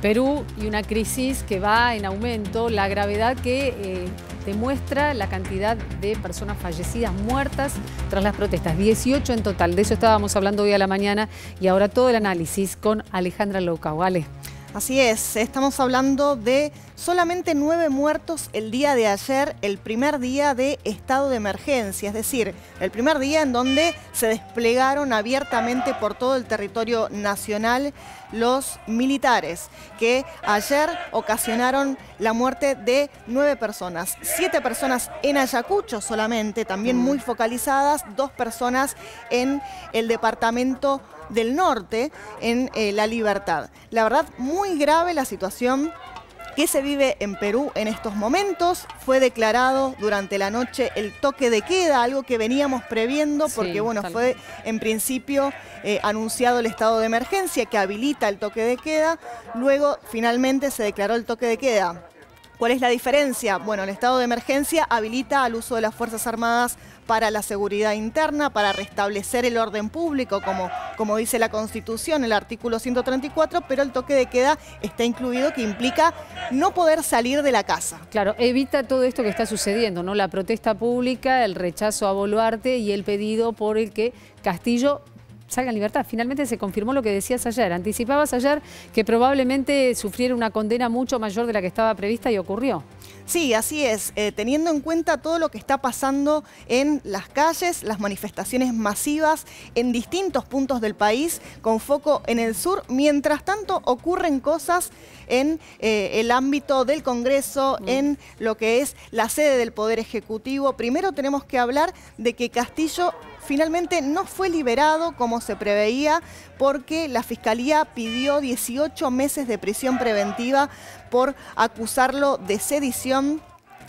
Perú y una crisis que va en aumento, la gravedad que eh, demuestra la cantidad de personas fallecidas, muertas tras las protestas, 18 en total. De eso estábamos hablando hoy a la mañana y ahora todo el análisis con Alejandra Vale. Así es, estamos hablando de solamente nueve muertos el día de ayer, el primer día de estado de emergencia, es decir, el primer día en donde se desplegaron abiertamente por todo el territorio nacional los militares, que ayer ocasionaron la muerte de nueve personas, siete personas en Ayacucho solamente, también muy mm. focalizadas, dos personas en el departamento del norte en eh, La Libertad. La verdad, muy grave la situación que se vive en Perú en estos momentos. Fue declarado durante la noche el toque de queda, algo que veníamos previendo porque, bueno, fue en principio eh, anunciado el estado de emergencia que habilita el toque de queda. Luego, finalmente, se declaró el toque de queda ¿Cuál es la diferencia? Bueno, el estado de emergencia habilita al uso de las Fuerzas Armadas para la seguridad interna, para restablecer el orden público, como, como dice la Constitución, el artículo 134, pero el toque de queda está incluido que implica no poder salir de la casa. Claro, evita todo esto que está sucediendo, ¿no? La protesta pública, el rechazo a Boluarte y el pedido por el que Castillo salga libertad. Finalmente se confirmó lo que decías ayer. Anticipabas ayer que probablemente sufriera una condena mucho mayor de la que estaba prevista y ocurrió. Sí, así es. Eh, teniendo en cuenta todo lo que está pasando en las calles, las manifestaciones masivas en distintos puntos del país, con foco en el sur, mientras tanto ocurren cosas en eh, el ámbito del Congreso, mm. en lo que es la sede del Poder Ejecutivo. Primero tenemos que hablar de que Castillo finalmente no fue liberado como se preveía porque la Fiscalía pidió 18 meses de prisión preventiva por acusarlo de sedición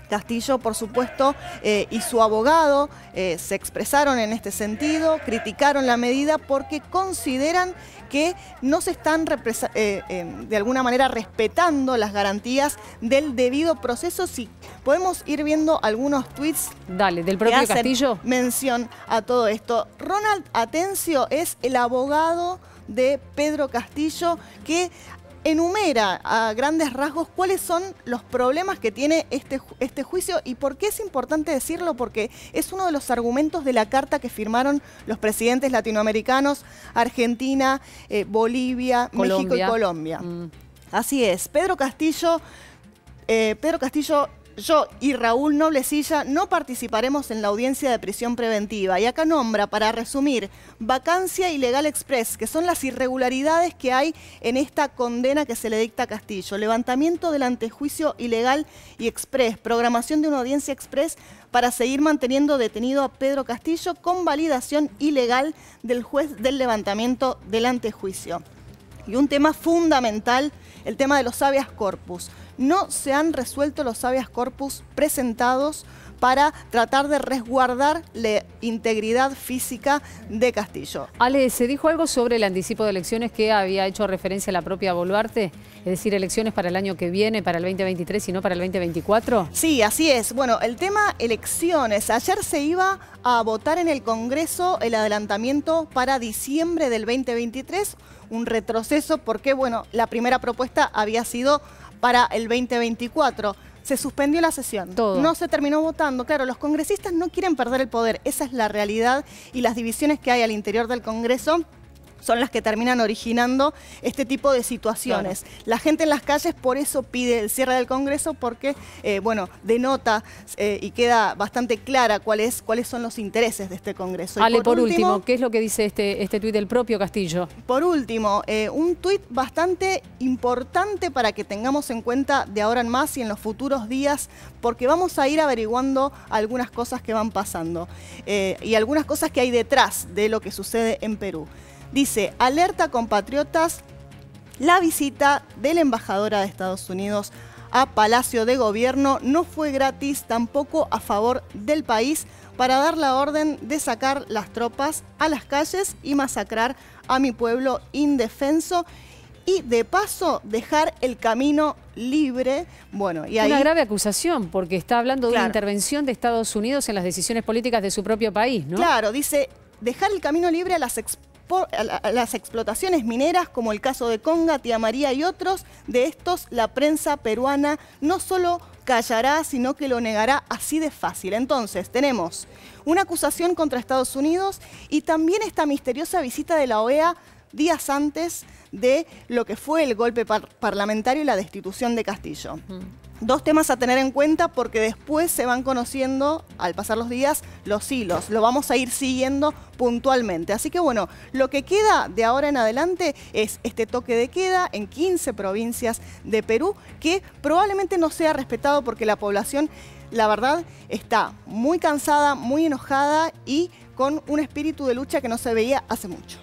Castillo, por supuesto, eh, y su abogado eh, se expresaron en este sentido, criticaron la medida porque consideran que no se están eh, de alguna manera respetando las garantías del debido proceso podemos ir viendo algunos tweets. Dale, del propio que Castillo. Mención a todo esto. Ronald Atencio es el abogado de Pedro Castillo que enumera a grandes rasgos cuáles son los problemas que tiene este, este juicio y por qué es importante decirlo, porque es uno de los argumentos de la carta que firmaron los presidentes latinoamericanos, Argentina, eh, Bolivia, México y Colombia. Mm. Así es, Pedro Castillo, eh, Pedro Castillo yo y Raúl Noblecilla no participaremos en la audiencia de prisión preventiva. Y acá nombra, para resumir, vacancia ilegal express, que son las irregularidades que hay en esta condena que se le dicta a Castillo. Levantamiento del antejuicio ilegal y express, programación de una audiencia express para seguir manteniendo detenido a Pedro Castillo con validación ilegal del juez del levantamiento del antejuicio. Y un tema fundamental, el tema de los habeas corpus no se han resuelto los habeas corpus presentados para tratar de resguardar la integridad física de Castillo. Ale, ¿se dijo algo sobre el anticipo de elecciones que había hecho referencia a la propia Boluarte? Es decir, elecciones para el año que viene, para el 2023 y no para el 2024? Sí, así es. Bueno, el tema elecciones. Ayer se iba a votar en el Congreso el adelantamiento para diciembre del 2023, un retroceso porque, bueno, la primera propuesta había sido para el 2024. Se suspendió la sesión. No se terminó votando. Claro, los congresistas no quieren perder el poder. Esa es la realidad y las divisiones que hay al interior del Congreso son las que terminan originando este tipo de situaciones. La gente en las calles por eso pide el cierre del Congreso porque, eh, bueno, denota eh, y queda bastante clara cuáles son los intereses de este Congreso. Ale, por, último, ¿qué es lo que dice este, este tuit del propio Castillo? Por último, eh, un tuit bastante importante para que tengamos en cuenta de ahora en más y en los futuros días porque vamos a ir averiguando algunas cosas que van pasando y algunas cosas que hay detrás de lo que sucede en Perú. Dice, alerta compatriotas, la visita de la embajadora de Estados Unidos a Palacio de Gobierno no fue gratis tampoco a favor del país para dar la orden de sacar las tropas a las calles y masacrar a mi pueblo indefenso y de paso dejar el camino libre. Bueno, y hay Una grave acusación, porque está hablando de una intervención de Estados Unidos en las decisiones políticas de su propio país, ¿no? Claro, dice dejar el camino libre a las, las explotaciones mineras, como el caso de Conga, Tía María y otros. De estos, la prensa peruana no solo callará, sino que lo negará así de fácil. Entonces, tenemos una acusación contra Estados Unidos y también esta misteriosa visita de la OEA días antes de lo que fue el golpe parlamentario y la destitución de Castillo. Dos temas a tener en cuenta porque después se van conociendo, al pasar los días, los hilos. Lo vamos a ir siguiendo puntualmente. Así que bueno, lo que queda de ahora en adelante es este toque de queda en 15 provincias de Perú que probablemente no sea respetado porque la población, la verdad, está muy cansada, muy enojada y con un espíritu de lucha que no se veía hace mucho.